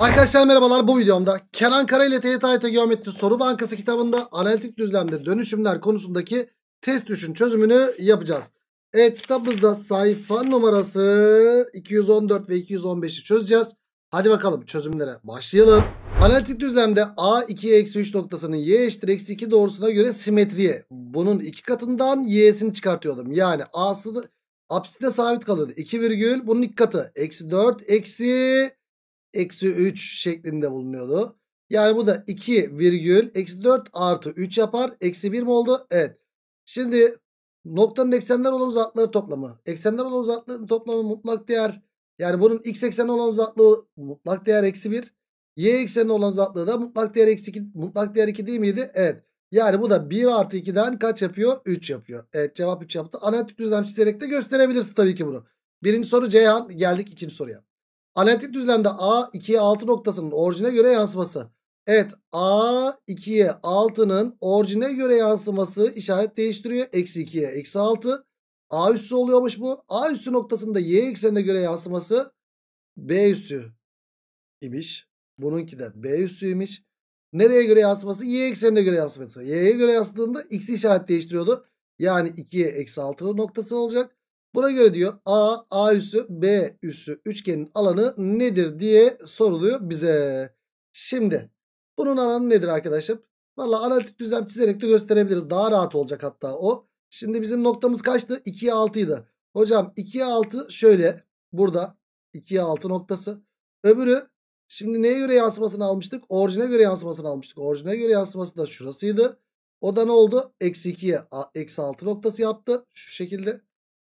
Arkadaşlar merhabalar bu videomda Kenan Kara ile TYT Geometri Soru Bankası kitabında analitik düzlemde dönüşümler konusundaki test 3'ün çözümünü yapacağız. Evet kitabımızda sayfa numarası 214 ve 215'i çözeceğiz. Hadi bakalım çözümlere başlayalım. Analitik düzlemde A 2-3 noktasının y eşittir eksi 2 doğrusuna göre simetriye. Bunun iki katından y'sini çıkartıyordum. Yani A'sı apside sabit kalıyordu. 2 virgül bunun iki katı. Eksi 4 eksi eksi 3 şeklinde bulunuyordu. Yani bu da 2 virgül eksi 4 artı 3 yapar. Eksi 1 mi oldu? Evet. Şimdi noktanın eksenler olan uzaklığı toplamı. Eksenler olan uzaklığın toplamı mutlak değer. Yani bunun x ekseni olan uzaklığı mutlak değer eksi 1. Y ekseni olan uzaklığı da mutlak değer eksi 2. Mutlak değer 2 değil miydi? Evet. Yani bu da 1 artı 2'den kaç yapıyor? 3 yapıyor. Evet cevap 3 yaptı. Analitik düzlem çizerek de gösterebilirsin tabii ki bunu. Birinci soru Ceyhan. Geldik ikinci soruya. Analitik düzlemde A 2'ye 6 noktasının orijine göre yansıması. Evet A 2'ye 6'nın orijine göre yansıması işaret değiştiriyor. Eksi 2'ye eksi 6. A üssü oluyormuş bu. A üssü noktasında Y eksenine göre yansıması B üssü imiş. Bununki de B üssüymüş. Nereye göre yansıması? Y eksenine göre yansıması. Y'ye göre yansıdığında X işaret değiştiriyordu. Yani 2'ye eksi 6 noktası olacak. Buna göre diyor A, A üssü, B üssü üçgenin alanı nedir diye soruluyor bize. Şimdi bunun alanı nedir arkadaşım? Valla analitik düzlem çizerek de gösterebiliriz. Daha rahat olacak hatta o. Şimdi bizim noktamız kaçtı? 2'ye 6 Hocam 2'ye 6 şöyle burada 2'ye 6 noktası. Öbürü şimdi neye göre yansımasını almıştık? Orijine göre yansımasını almıştık. Orijine göre yansıması da şurasıydı. O da ne oldu? Eksi 2'ye eksi 6 noktası yaptı. Şu şekilde.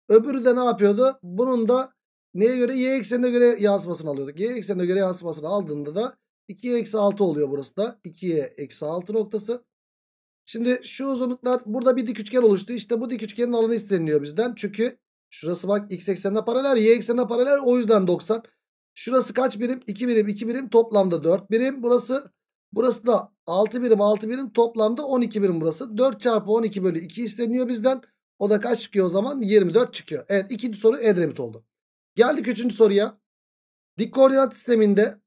Öbürü de ne yapıyordu? Bunun da neye göre? Y eksenine göre yansımasını alıyorduk. Y eksenine göre yansımasını aldığında da 2'ye eksi 6 oluyor burası da. 2'ye eksi 6 noktası. Şimdi şu uzunluklar burada bir dik üçgen oluştu. İşte bu dik üçgenin alanı isteniliyor bizden. Çünkü şurası bak x eksenine paralel, y eksenine paralel. O yüzden 90. Şurası kaç birim? 2 birim, 2 birim. Toplamda 4 birim. Burası burası da 6 birim, 6 birim. Toplamda 12 birim burası. 4 çarpı 12 bölü 2 isteniyor bizden. O da kaç çıkıyor o zaman? 24 çıkıyor. Evet ikinci soru Edremit oldu. Geldik üçüncü soruya. Dik koordinat sisteminde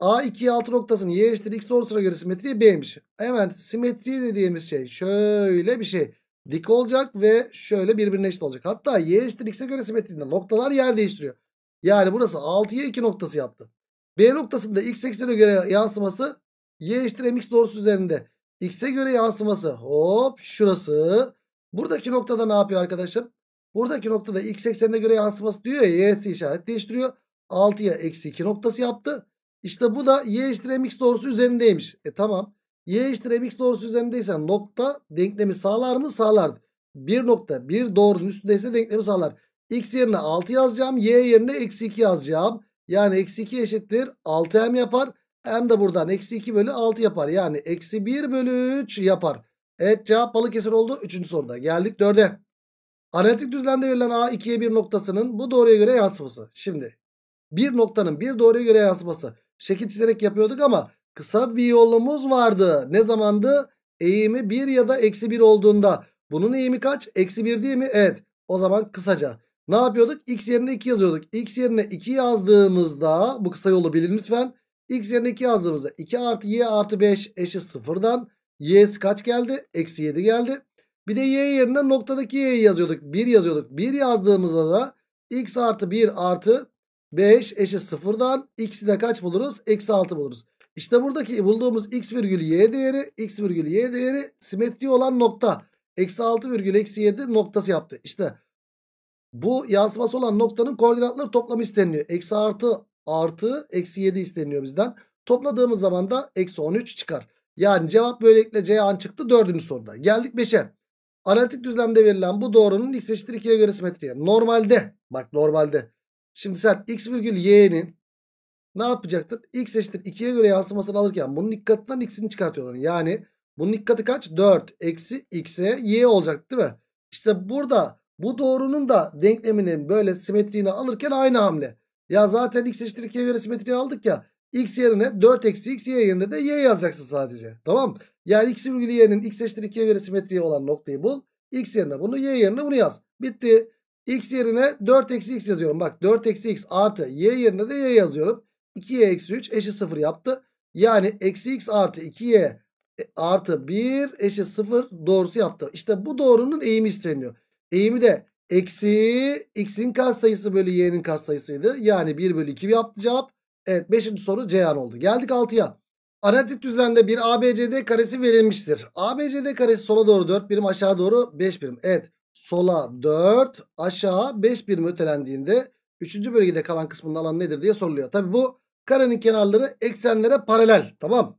a 2, 6 noktasını y eşittir x doğrusuna göre simetriye B'ymiş. Hemen simetri dediğimiz şey şöyle bir şey. Dik olacak ve şöyle birbirine eşit olacak. Hatta y eşittir x'e göre simetrinde noktalar yer değiştiriyor. Yani burası 6'ya 2 noktası yaptı. B noktasında x eksene göre yansıması y eşittir mx doğrusu üzerinde. X'e göre yansıması hop şurası Buradaki noktada ne yapıyor arkadaşım? Buradaki noktada x eksenine göre yansıması diyor ya y'si işaret değiştiriyor. 6'ya eksi 2 noktası yaptı. İşte bu da y eşittir mx doğrusu üzerindeymiş. E tamam. y eşittir mx doğrusu üzerindeysen nokta denklemi sağlar mı? Sağlar. Bir nokta bir doğrunun üstündeyse denklemi sağlar. x yerine 6 yazacağım. y yerine eksi 2 yazacağım. Yani eksi 2 eşittir 6m yapar. m de buradan eksi 2 bölü 6 yapar. Yani eksi 1 bölü 3 yapar. Evet cevap Balıkesir oldu. Üçüncü soruda. Geldik dörde. Analitik düzlemde verilen A2'ye bir noktasının bu doğruya göre yansıması. Şimdi bir noktanın bir doğruya göre yansıması. Şekil çizerek yapıyorduk ama kısa bir yolumuz vardı. Ne zamandı? Eğimi 1 ya da eksi 1 olduğunda. Bunun eğimi kaç? Eksi 1 değil mi? Evet. O zaman kısaca. Ne yapıyorduk? X yerine 2 yazıyorduk. X yerine 2 yazdığımızda bu kısa yolu bilin lütfen. X yerine 2 yazdığımızda 2 artı y artı 5 eşit sıfırdan y'si kaç geldi? Eksi 7 geldi. Bir de y yerine noktadaki y'yi yazıyorduk. 1 yazıyorduk. 1 yazdığımızda da x artı 1 artı 5 eşit sıfırdan x'i de kaç buluruz? Eksi 6 buluruz. İşte buradaki bulduğumuz x virgül y değeri x virgül y değeri simetri olan nokta. Eksi 6 virgül eksi 7 noktası yaptı. İşte bu yansıması olan noktanın koordinatları toplamı isteniliyor. Eksi artı artı eksi 7 isteniyor bizden. Topladığımız zaman da eksi 13 çıkar. Yani cevap böylelikle C an çıktı dördüncü soruda. Geldik 5'e. Analitik düzlemde verilen bu doğrunun x eşittir 2'ye göre simetriye. Normalde bak normalde. Şimdi sen x virgül y'nin ne yapacaktır? x eşittir 2'ye göre yansımasını alırken bunun dikkatinden x'ini çıkartıyorlar. Yani bunun ilk kaç? 4 eksi x'e y olacak değil mi? İşte burada bu doğrunun da denkleminin böyle simetriğini alırken aynı hamle. Ya zaten x eşittir 2'ye göre simetriği aldık ya. X yerine 4 eksi X Y yerine de Y yazacaksın sadece. Tamam Yani X virgülü Y'nin X eşittir 2'ye göre simetriye olan noktayı bul. X yerine bunu Y yerine bunu yaz. Bitti. X yerine 4 eksi X yazıyorum. Bak 4 eksi X artı Y yerine de Y yazıyorum. 2Y eksi 3 eşit 0 yaptı. Yani eksi X artı 2Y e, artı 1 eşit 0 doğrusu yaptı. İşte bu doğrunun eğimi isteniyor. Eğimi de eksi x'in katsayısı bölü y'nin katsayısıydı. Yani 1 bölü 2 yaptı cevap. Evet 5. soru Ceyhan oldu. Geldik 6'ya. Analitik düzende bir ABCD karesi verilmiştir. ABCD karesi sola doğru 4 birim aşağı doğru 5 birim. Evet sola 4 aşağı 5 birim ötelendiğinde 3. bölgede kalan kısmının alanı nedir diye soruluyor. Tabi bu karenin kenarları eksenlere paralel tamam.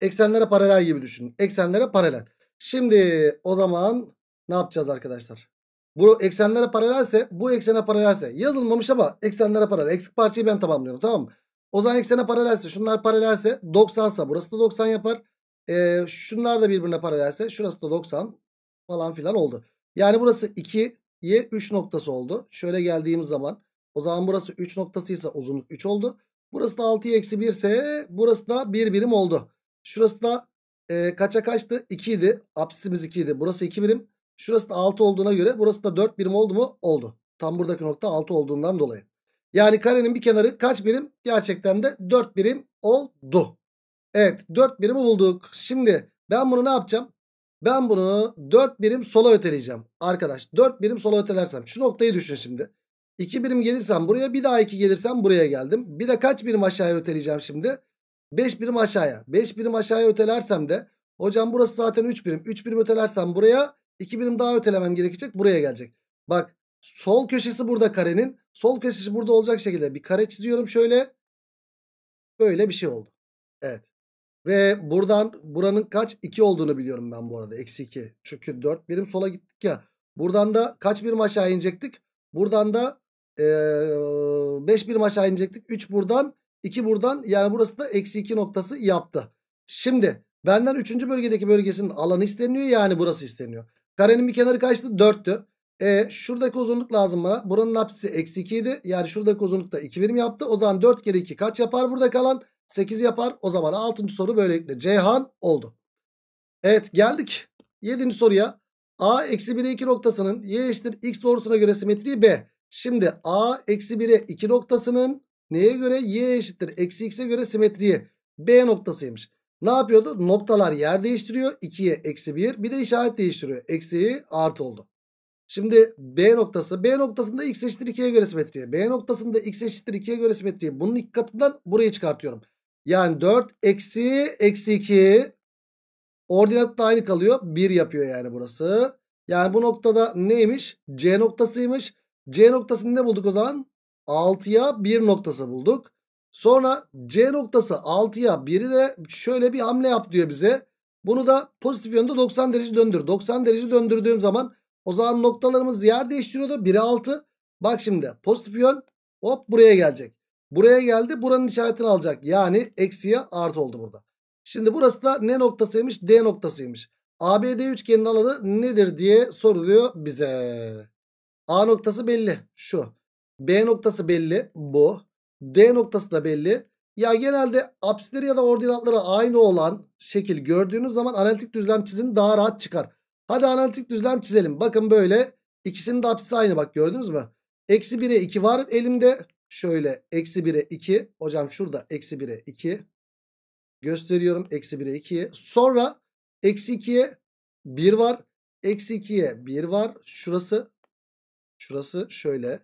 Eksenlere paralel gibi düşünün. Eksenlere paralel. Şimdi o zaman ne yapacağız arkadaşlar? Bu eksenlere paralelse bu eksene paralelse yazılmamış ama eksenlere paralel. Eksik parçayı ben tamamlıyorum tamam mı? O zaman eksene paralelse şunlar paralelse 90 sa burası da 90 yapar. Ee, şunlar da birbirine paralelse şurası da 90 falan filan oldu. Yani burası 2'ye 3 noktası oldu. Şöyle geldiğimiz zaman o zaman burası 3 noktasıysa uzunluk 3 oldu. Burası da 6'ya eksi 1 ise burası da 1 birim oldu. Şurası da e, kaça kaçtı? 2 idi. Apsisimiz 2 idi. Burası 2 birim. Şurası da 6 olduğuna göre burası da 4 birim oldu mu? Oldu. Tam buradaki nokta 6 olduğundan dolayı. Yani karenin bir kenarı kaç birim? Gerçekten de 4 birim oldu. Evet 4 birimi bulduk. Şimdi ben bunu ne yapacağım? Ben bunu 4 birim sola öteleyeceğim. Arkadaş 4 birim sola ötelersem. Şu noktayı düşün şimdi. 2 birim gelirsem buraya bir daha 2 gelirsem buraya geldim. Bir de kaç birim aşağıya öteleyeceğim şimdi? 5 birim aşağıya. 5 birim aşağıya ötelersem de hocam burası zaten 3 birim. 3 birim ötelersem buraya 2 birim daha ötelemem gerekecek. Buraya gelecek. Bak Sol köşesi burada karenin. Sol köşesi burada olacak şekilde bir kare çiziyorum şöyle. Böyle bir şey oldu. Evet. Ve buradan buranın kaç? 2 olduğunu biliyorum ben bu arada. Eksi 2. Çünkü 4 birim sola gittik ya. Buradan da kaç birim aşağı inecektik? Buradan da 5 ee, birim aşağı inecektik. 3 buradan 2 buradan yani burası da eksi 2 noktası yaptı. Şimdi benden 3. bölgedeki bölgesinin alanı isteniyor yani burası isteniyor. Karenin bir kenarı kaçtı? 4'tü. E, şuradaki uzunluk lazım bana. Buranın apsisi eksi 2 idi. Yani şuradaki uzunluk da 2 birim yaptı. O zaman 4 kere 2 kaç yapar? Burada kalan 8 yapar. O zaman 6. soru böylelikle Ceyhan oldu. Evet geldik 7. soruya. A eksi 1'e 2 noktasının y eşittir x doğrusuna göre simetriği B. Şimdi A eksi 1'e 2 noktasının neye göre y eşittir eksi x'e göre simetriği B noktasıymış. Ne yapıyordu? Noktalar yer değiştiriyor. 2'ye eksi 1 bir de işaret değiştiriyor. Eksiği artı oldu. Şimdi B noktası. B noktasında x eşittir 2'ye göre simetriye. B noktasında x eşittir 2'ye göre simetriye. Bunun ilk katından burayı çıkartıyorum. Yani 4 eksi eksi 2 ordinat da aynı kalıyor. 1 yapıyor yani burası. Yani bu noktada neymiş? C noktasıymış. C noktasını ne bulduk o zaman? 6'ya 1 noktası bulduk. Sonra C noktası 6'ya 1'i de şöyle bir hamle yap diyor bize. Bunu da pozitif yönde 90 derece döndür. 90 derece döndürdüğüm zaman o zaman noktalarımız yer değiştiriyordu. 1'e 6. Bak şimdi pozitif yön hop buraya gelecek. Buraya geldi buranın işaretini alacak. Yani eksiye artı oldu burada. Şimdi burası da ne noktasıymış? D noktasıymış. ABD üçgenin alanı nedir diye soruluyor bize. A noktası belli. Şu. B noktası belli. Bu. D noktası da belli. Ya genelde apsisleri ya da ordinatları aynı olan şekil gördüğünüz zaman analitik düzlem çizin daha rahat çıkar. Hadi analitik düzlem çizelim. Bakın böyle ikisinin de apsisi aynı bak gördünüz mü? Eksi 1'e 2 var elimde. Şöyle eksi 1'e 2. Hocam şurada eksi 1'e 2. Gösteriyorum eksi 1'e 2'ye. Sonra eksi 2'ye 1 var. Eksi 2'ye 1 var. Şurası. Şurası şöyle.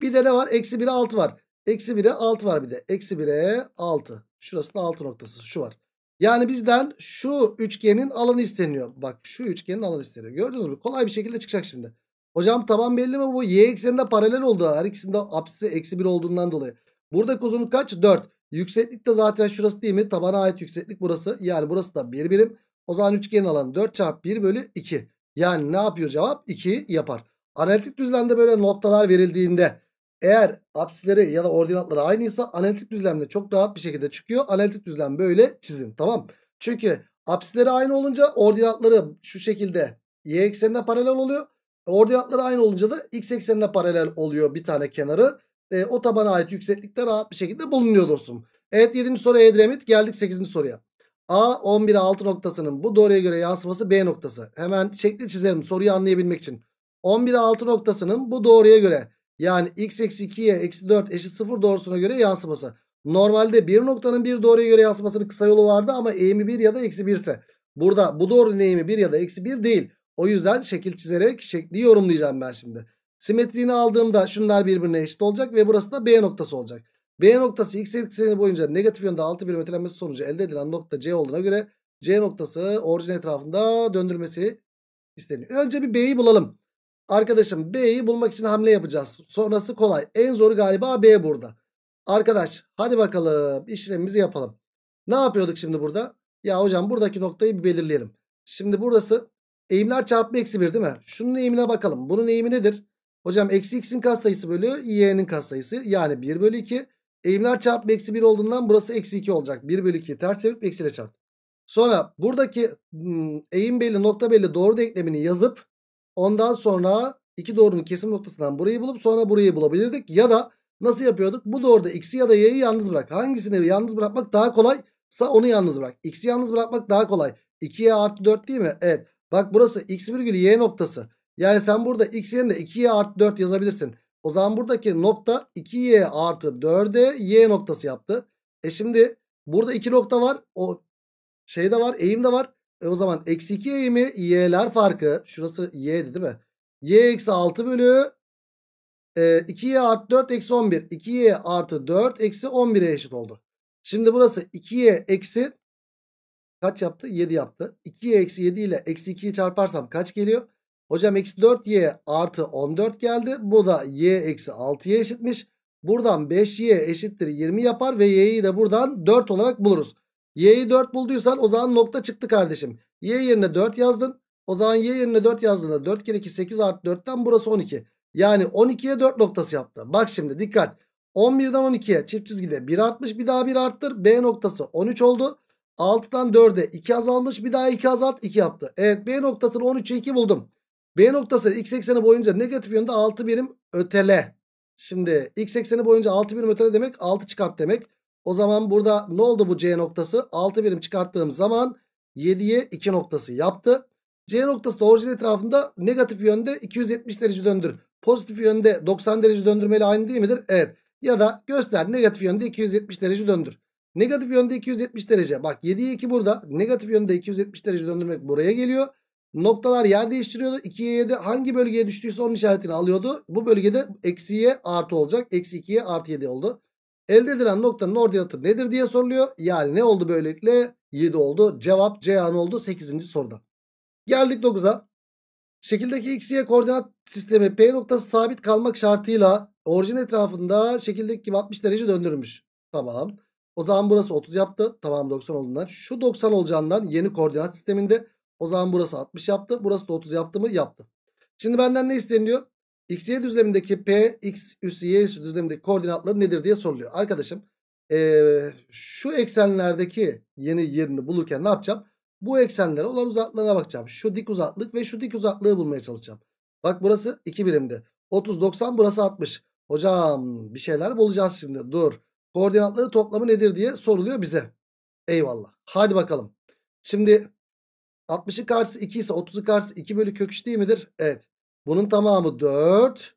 Bir de ne var? Eksi 1'e 6 var. Eksi 1'e 6 var bir de. Eksi 1'e 6. Şurası da 6 noktası. Şu var. Yani bizden şu üçgenin alanı isteniyor. Bak şu üçgenin alanı isteniyor. Gördünüz mü? Kolay bir şekilde çıkacak şimdi. Hocam taban belli mi? Bu y eksenine paralel oldu. Her ikisinde apsisi eksi 1 olduğundan dolayı. Buradaki uzunluk kaç? 4. Yükseklik de zaten şurası değil mi? Tabana ait yükseklik burası. Yani burası da 1 bir birim. O zaman üçgenin alanı 4 çarpı 1 bölü 2. Yani ne yapıyor cevap? 2 yapar. Analitik düzlemde böyle noktalar verildiğinde eğer apsileri ya da ordinatları aynıysa analitik düzlemde çok rahat bir şekilde çıkıyor. Analitik düzlem böyle çizin tamam. Çünkü apsileri aynı olunca ordinatları şu şekilde y eksenine paralel oluyor. Ordinatları aynı olunca da x eksenine paralel oluyor bir tane kenarı. E, o tabana ait yükseklikte rahat bir şekilde bulunuyor dostum. Evet 7. soru Edremit geldik 8. soruya. A 11'e 6 noktasının bu doğruya göre yansıması B noktası. Hemen şekli çizelim soruyu anlayabilmek için. 11'e 6 noktasının bu doğruya göre yani x eksi 2'ye eksi 4 eşit 0 doğrusuna göre yansıması. Normalde bir noktanın bir doğruya göre yansımasının kısa yolu vardı ama eğimi 1 ya da eksi 1 ise. Burada bu doğru eğimi 1 ya da eksi 1 değil. O yüzden şekil çizerek şekli yorumlayacağım ben şimdi. Simetriğini aldığımda şunlar birbirine eşit olacak ve burası da B noktası olacak. B noktası x ekseni boyunca negatif yönde 6 birim ötelenmesi sonucu elde edilen nokta C olduğuna göre C noktası orijin etrafında döndürmesi isteniyor. Önce bir B'yi bulalım. Arkadaşım B'yi bulmak için hamle yapacağız. Sonrası kolay. En zoru galiba B burada. Arkadaş hadi bakalım işlemimizi yapalım. Ne yapıyorduk şimdi burada? Ya hocam buradaki noktayı bir belirleyelim. Şimdi burası eğimler çarpma eksi 1 değil mi? Şunun eğimine bakalım. Bunun eğimi nedir? Hocam eksi x'in katsayısı bölü y'nin katsayısı. Yani 1 bölü 2. Eğimler çarpma eksi 1 olduğundan burası eksi 2 olacak. 1 bölü 2'yi ters çevirip eksiyle çarp. Sonra buradaki hmm, eğim belli nokta belli doğru denklemini yazıp Ondan sonra iki doğrunun kesim noktasından burayı bulup sonra burayı bulabilirdik. Ya da nasıl yapıyorduk? Bu doğruda x'i ya da y'yi yalnız bırak. Hangisini yalnız bırakmak daha kolaysa onu yalnız bırak. X'i yalnız bırakmak daha kolay. 2y artı 4 değil mi? Evet. Bak burası x virgül y noktası. Yani sen burada x yerine 2y artı 4 yazabilirsin. O zaman buradaki nokta 2y artı 4'e y noktası yaptı. E şimdi burada iki nokta var. O şey var eğim de var. E o zaman eksi 2 y'mi y'ler farkı. Şurası y'di değil mi? y eksi 6 bölü 2y e, artı 4 eksi 11. 2y artı 4 eksi 11'e eşit oldu. Şimdi burası 2y eksi kaç yaptı? 7 yaptı. 2y eksi 7 ile eksi 2'yi çarparsam kaç geliyor? Hocam eksi 4y artı 14 geldi. Bu da y eksi 6'ya eşitmiş. Buradan 5y eşittir 20 yapar ve y'yi de buradan 4 olarak buluruz. Y'yi 4 bulduysan o zaman nokta çıktı kardeşim. Y yerine 4 yazdın. O zaman Y yerine 4 yazdığında 4 kere 2 8 artı 4'ten burası 12. Yani 12'ye 4 noktası yaptı. Bak şimdi dikkat. 11'den 12'ye çift çizgide 1 artmış bir daha 1 arttır. B noktası 13 oldu. 6'dan 4'e 2 azalmış bir daha 2 azalt 2 yaptı. Evet B noktasını 13'e 2 buldum. B noktası x ekseni boyunca negatif yönde 6 birim ötele. Şimdi x ekseni boyunca 6 birim ötele demek 6 çıkart demek. O zaman burada ne oldu bu C noktası? 6 birim çıkarttığım zaman 7'ye 2 noktası yaptı. C noktası da orijin etrafında negatif yönde 270 derece döndür. Pozitif yönde 90 derece döndürmeli aynı değil midir? Evet. Ya da göster negatif yönde 270 derece döndür. Negatif yönde 270 derece. Bak 7'ye 2 burada. Negatif yönde 270 derece döndürmek buraya geliyor. Noktalar yer değiştiriyordu. 2'ye 7 hangi bölgeye düştüyse onun işaretini alıyordu. Bu bölgede eksiye artı olacak. Eksi 2'ye artı 7 oldu. Elde edilen noktanın ordinatı nedir diye soruluyor. Yani ne oldu böylelikle? 7 oldu. Cevap Ceyhan oldu 8. soruda. Geldik 9'a. Şekildeki x, y koordinat sistemi P noktası sabit kalmak şartıyla orijin etrafında şekildeki gibi 60 derece döndürmüş. Tamam. O zaman burası 30 yaptı. Tamam 90 olduğundan. Şu 90 olacağından yeni koordinat sisteminde. O zaman burası 60 yaptı. Burası da 30 yaptı mı? Yaptı. Şimdi benden ne isteniyor? XY düzlemindeki P, X üssü, Y üssü düzlemindeki koordinatları nedir diye soruluyor. Arkadaşım ee, şu eksenlerdeki yeni yerini bulurken ne yapacağım? Bu eksenlere olan uzaklığına bakacağım. Şu dik uzaklık ve şu dik uzaklığı bulmaya çalışacağım. Bak burası 2 birimdi. 30, 90 burası 60. Hocam bir şeyler bulacağız şimdi dur. Koordinatları toplamı nedir diye soruluyor bize. Eyvallah. Hadi bakalım. Şimdi 60'ın karşısı 2 ise 30'un karşısı 2 bölü kök 3 değil midir? Evet. Bunun tamamı 4.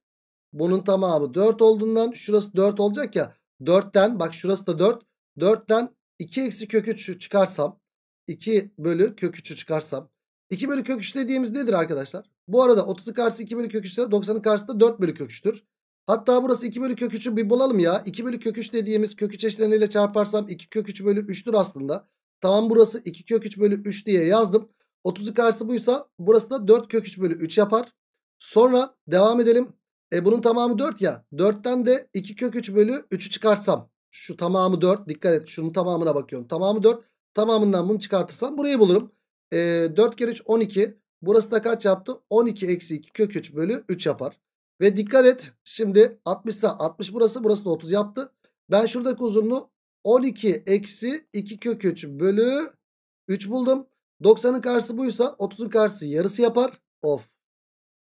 Bunun tamamı 4 olduğundan şurası 4 olacak ya. 4'ten bak şurası da 4. 4'ten 2 eksi kök 3'ü çıkarsam 2 bölü kök 3'ü çıkarsam 2 bölü kök 3 dediğimiz nedir arkadaşlar? Bu arada 30'u karşısı 2 bölü kök 3'tür. 90'ın karşısı da 4 bölü kök 3'tür. Hatta burası 2 bölü kök 3'ü bir bulalım ya. 2 bölü kök 3 dediğimiz kök 3 eşleniyle çarparsam 2 kök 3 bölü 3'tür aslında. Tamam burası 2 kök 3 bölü 3 diye yazdım. 30'u karşısı buysa burası da 4 kök 3 bölü 3 yapar. Sonra devam edelim. E bunun tamamı 4 ya. 4'ten de 2 kök 3 bölü 3'ü çıkarsam. Şu tamamı 4. Dikkat et şunun tamamına bakıyorum. Tamamı 4. Tamamından bunu çıkartırsam burayı bulurum. E, 4 kere 3 12. Burası da kaç yaptı? 12 eksi 2 kök 3 bölü 3 yapar. Ve dikkat et şimdi 60 ise 60 burası burası da 30 yaptı. Ben şuradaki uzunluğu 12 eksi 2 kök 3 bölü 3 buldum. 90'ın karşısı buysa 30'un karşısı yarısı yapar. Of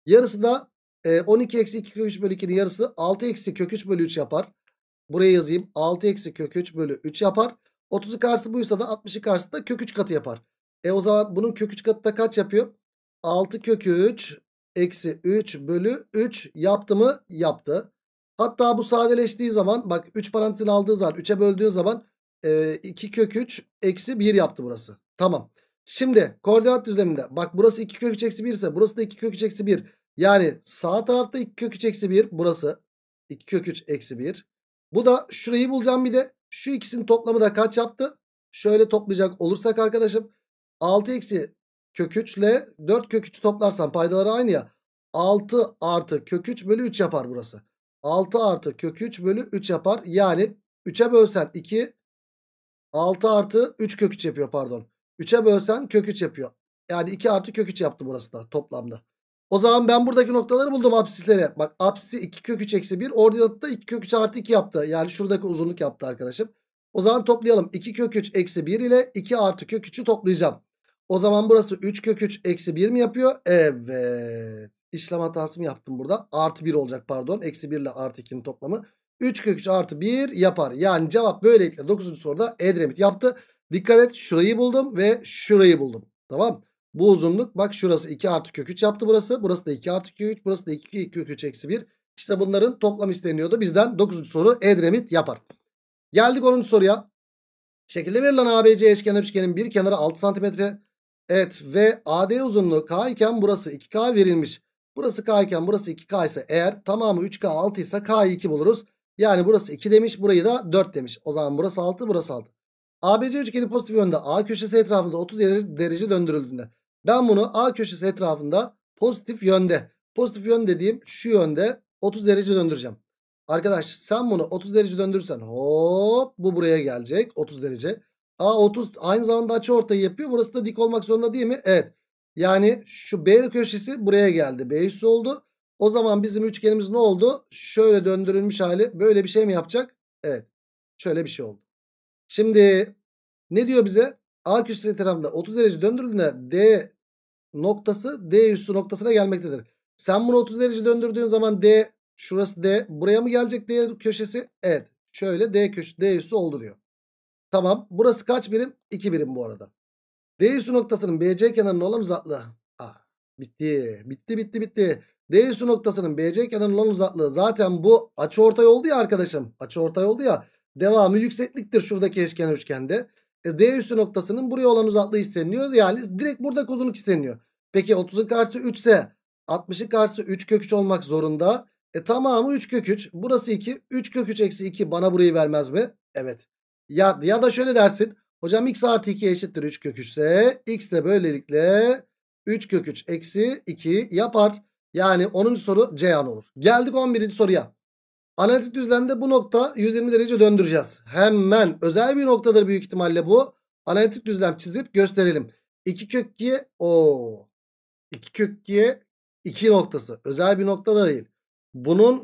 Yarısı da e, 12 eksi 2 kök 3 bölü 2'nin yarısı 6 eksi kök 3 bölü 3 yapar. Buraya yazayım 6 eksi kök 3 bölü 3 yapar. 30'u karşısı buysa da 60'ı karşısı da kök 3 katı yapar. E o zaman bunun kök 3 katı da kaç yapıyor? 6 kök 3 eksi 3 bölü 3 yaptı mı? Yaptı. Hatta bu sadeleştiği zaman bak 3 parantezin aldığı zaman 3'e böldüğü zaman e, 2 kök 3 eksi 1 yaptı burası. Tamam. Şimdi koordinat düzleminde bak burası 2 kök 3 eksi 1 ise burası da 2 kök 3 eksi 1. Yani sağ tarafta 2 kök 3 eksi 1 burası 2 kök 3 eksi 1. Bu da şurayı bulacağım bir de şu ikisinin toplamı da kaç yaptı? Şöyle toplayacak olursak arkadaşım 6 eksi kök 3 ile 4 kök 3'ü toplarsam paydaları aynı ya. 6 artı kök 3 bölü 3 yapar burası. 6 artı kök 3 bölü 3 yapar. Yani 3'e bölsen 2 6 artı 3 kök 3 yapıyor pardon. 3'e bölsen kök 3 yapıyor. Yani 2 artı kök 3 yaptı burası da toplamda. O zaman ben buradaki noktaları buldum apsislere. Bak apsisi 2 kök 3 eksi 1. Ordinatı da 2 kök 3 artı 2 yaptı. Yani şuradaki uzunluk yaptı arkadaşım. O zaman toplayalım. 2 kök 3 eksi 1 ile 2 artı kök 3'ü toplayacağım. O zaman burası 3 kök 3 eksi 1 mi yapıyor? Evet. İşlem hatası mı yaptım burada? Artı 1 olacak pardon. Eksi 1 ile artı 2'nin toplamı. 3 kök 3 artı 1 yapar. Yani cevap böylelikle 9. soruda Edremit yaptı. Dikkat et şurayı buldum ve şurayı buldum. Tamam. Bu uzunluk bak şurası 2 artı kök 3 yaptı burası. Burası da 2 artı kök 3. Burası da 2 kök 3 eksi 1. İşte bunların toplam isteniyordu. Bizden 9. soru Edremit yapar. Geldik 10. soruya. Şekilde verilen ABC eşkenar üçgenin bir kenarı 6 santimetre. Evet ve AD uzunluğu K iken burası 2K verilmiş. Burası K iken burası 2K ise eğer tamamı 3K 6 ise K'yı 2 buluruz. Yani burası 2 demiş burayı da 4 demiş. O zaman burası 6 burası 6. ABC üçgeni pozitif yönde A köşesi etrafında 37 derece döndürüldüğünde ben bunu A köşesi etrafında pozitif yönde pozitif yön dediğim şu yönde 30 derece döndüreceğim. Arkadaş sen bunu 30 derece döndürürsen hop bu buraya gelecek 30 derece. A 30 aynı zamanda açı ortayı yapıyor. Burası da dik olmak zorunda değil mi? Evet. Yani şu B köşesi buraya geldi. B üssü oldu. O zaman bizim üçgenimiz ne oldu? Şöyle döndürülmüş hali böyle bir şey mi yapacak? Evet. Şöyle bir şey oldu. Şimdi ne diyor bize? A küsü etrafında 30 derece döndürdüğünde D noktası D üstü noktasına gelmektedir. Sen bunu 30 derece döndürdüğün zaman D şurası D buraya mı gelecek D köşesi? Evet. Şöyle D köşesi D üstü oldu diyor. Tamam. Burası kaç birim? 2 birim bu arada. D üstü noktasının BC kenarının olan uzaklığı. Aa, bitti. Bitti bitti bitti. D üstü noktasının BC kenarının olan uzaklığı zaten bu açıortay oldu ya arkadaşım. açıortay oldu ya. Devamı yüksekliktir şuradaki eşkenar üçgende. E, D üssü noktasının buraya olan uzaklığı isteniliyor. Yani direkt burada uzunluk isteniyor. Peki 30'un karşısı 3 ise 60'ın karşısı 3 kök 3 olmak zorunda. E tamamı 3 kök 3. Burası 2. 3 kök 3 eksi 2 bana burayı vermez mi? Evet. Ya, ya da şöyle dersin. Hocam x artı 2 eşittir 3 kök 3 ise x de böylelikle 3 kök 3 eksi 2 yapar. Yani 10. soru Ceyhan olur. Geldik 11. soruya. Analitik düzlemde bu nokta 120 derece döndüreceğiz. Hemen özel bir noktadır büyük ihtimalle bu. Analitik düzlem çizip gösterelim. 2 kök 2'ye o 2 kök 2'ye 2 noktası. Özel bir nokta da değil. Bunun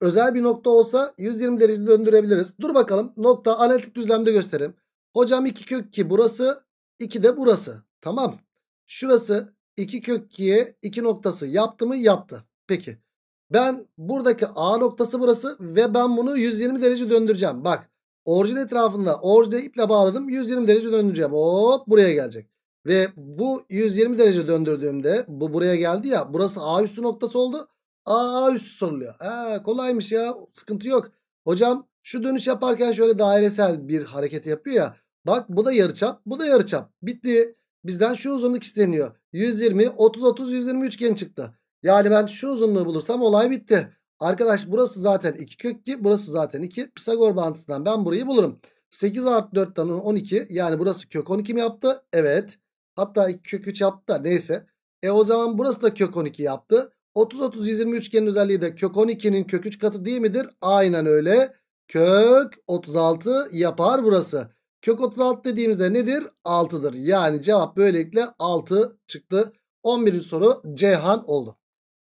özel bir nokta olsa 120 derece döndürebiliriz. Dur bakalım nokta analitik düzlemde gösterelim. Hocam 2 kök 2 burası 2 de burası. Tamam. Şurası 2 kök 2'ye 2 noktası yaptı mı? Yaptı. Peki. Ben buradaki A noktası burası ve ben bunu 120 derece döndüreceğim. Bak orijin etrafında orijine iple bağladım 120 derece döndüreceğim. Hop buraya gelecek. Ve bu 120 derece döndürdüğümde bu buraya geldi ya burası A üstü noktası oldu. A, A üstü soruluyor. Ha, kolaymış ya sıkıntı yok. Hocam şu dönüş yaparken şöyle dairesel bir hareket yapıyor ya. Bak bu da yarıçap bu da yarıçap. Bitti. Bizden şu uzunluk isteniyor. 120 30 30 120 üçgen çıktı. Yani ben şu uzunluğu bulursam olay bitti. Arkadaş burası zaten 2 kök 2. Burası zaten 2. Pisagor bantısından ben burayı bulurum. 8 artı 4'ten 12. Yani burası kök 12 mi yaptı? Evet. Hatta 2 kök 3 yaptı da neyse. E o zaman burası da kök 12 yaptı. 30-30-120 üçgenin özelliği de kök 12'nin kök 3 katı değil midir? Aynen öyle. Kök 36 yapar burası. Kök 36 dediğimizde nedir? 6'dır. Yani cevap böylelikle 6 çıktı. 11. soru Ceyhan oldu.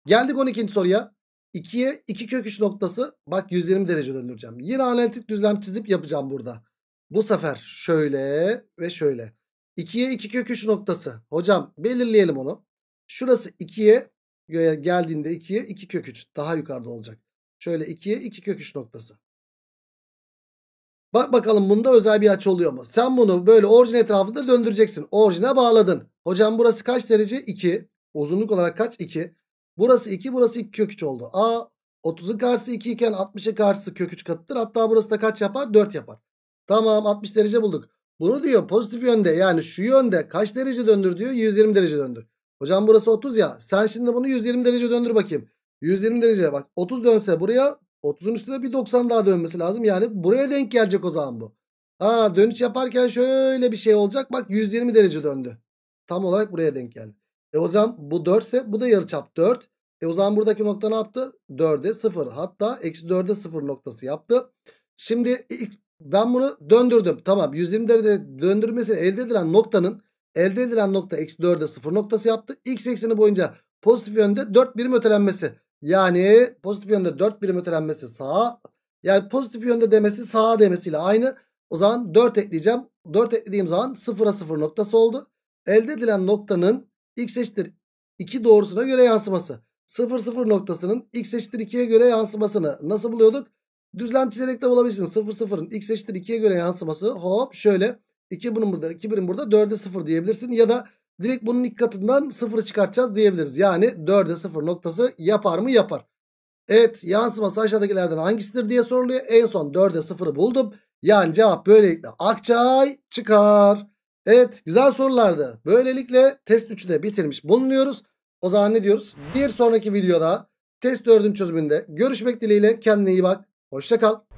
Geldik 12. soruya. 2'ye 2 kök 3 noktası. Bak 120 derece döndüreceğim. Yine analitik düzlem çizip yapacağım burada. Bu sefer şöyle ve şöyle. 2'ye 2 kök 3 noktası. Hocam belirleyelim onu. Şurası 2'ye geldiğinde 2'ye 2 kök 3 daha yukarıda olacak. Şöyle 2'ye 2 kök 3 noktası. Bak bakalım bunda özel bir açı oluyor mu? Sen bunu böyle orijin etrafında döndüreceksin. Orijine bağladın. Hocam burası kaç derece? 2. Uzunluk olarak kaç? 2. Burası 2 burası 2 kök 3 oldu. A 30'un karşısı 2 iken 60'ın karşısı kök 3 katıdır. Hatta burası da kaç yapar? 4 yapar. Tamam 60 derece bulduk. Bunu diyor pozitif yönde yani şu yönde kaç derece döndür diyor 120 derece döndür. Hocam burası 30 ya sen şimdi bunu 120 derece döndür bakayım. 120 derece bak 30 dönse buraya 30'un üstüne bir 90 daha dönmesi lazım. Yani buraya denk gelecek o zaman bu. Ha dönüş yaparken şöyle bir şey olacak bak 120 derece döndü. Tam olarak buraya denk geldi. E hocam bu 4 ise bu da yarıçap 4. E o zaman buradaki nokta ne yaptı? 4'e 0 hatta eksi 4'e 0 noktası yaptı. Şimdi ben bunu döndürdüm. Tamam 120 derece döndürmesi elde edilen noktanın elde edilen nokta eksi 4'e 0 noktası yaptı. X ekseni boyunca pozitif yönde 4 birim ötelenmesi. Yani pozitif yönde 4 birim ötelenmesi sağa. Yani pozitif yönde demesi sağa demesiyle aynı. O zaman 4 ekleyeceğim. 4 eklediğim zaman 0'a 0 noktası oldu. Elde edilen noktanın x eşittir 2 doğrusuna göre yansıması. 0 0 noktasının x eşittir 2'ye göre yansımasını nasıl buluyorduk? Düzlem çizerek de bulabilirsin. 0 0'ın x eşittir 2'ye göre yansıması hop şöyle. 2 bunun burada 2 birim burada 4'e 0 diyebilirsin. Ya da direkt bunun ilk katından 0'ı çıkartacağız diyebiliriz. Yani 4'e 0 noktası yapar mı yapar. Evet yansıması aşağıdakilerden hangisidir diye soruluyor. En son 4'e 0'ı buldum. Yani cevap böylelikle Akçay çıkar. Evet güzel sorulardı. Böylelikle test 3'ü de bitirmiş bulunuyoruz. O zaman ne diyoruz? Bir sonraki videoda test 4'ün çözümünde görüşmek dileğiyle kendine iyi bak. Hoşça kal.